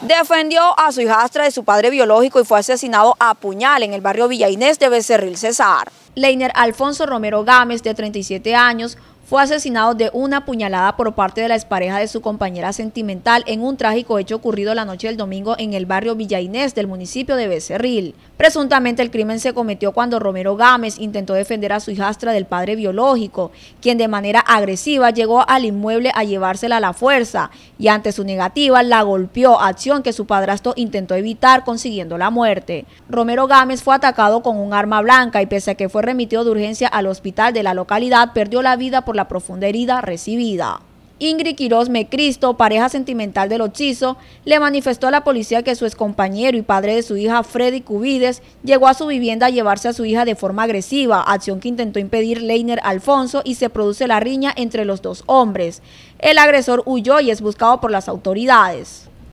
defendió a su hijastra de su padre biológico y fue asesinado a puñal en el barrio Villa Inés de Becerril Cesar. Leiner Alfonso Romero Gámez, de 37 años, fue asesinado de una puñalada por parte de la expareja de su compañera sentimental en un trágico hecho ocurrido la noche del domingo en el barrio Villa Inés del municipio de Becerril. Presuntamente el crimen se cometió cuando Romero Gámez intentó defender a su hijastra del padre biológico, quien de manera agresiva llegó al inmueble a llevársela a la fuerza y ante su negativa la golpeó, acción que su padrastro intentó evitar consiguiendo la muerte. Romero Gámez fue atacado con un arma blanca y pese a que fue remitido de urgencia al hospital de la localidad, perdió la vida por la profunda herida recibida. Ingrid Quiroz Cristo, pareja sentimental del hechizo, le manifestó a la policía que su excompañero y padre de su hija Freddy Cubides llegó a su vivienda a llevarse a su hija de forma agresiva, acción que intentó impedir Leiner Alfonso y se produce la riña entre los dos hombres. El agresor huyó y es buscado por las autoridades.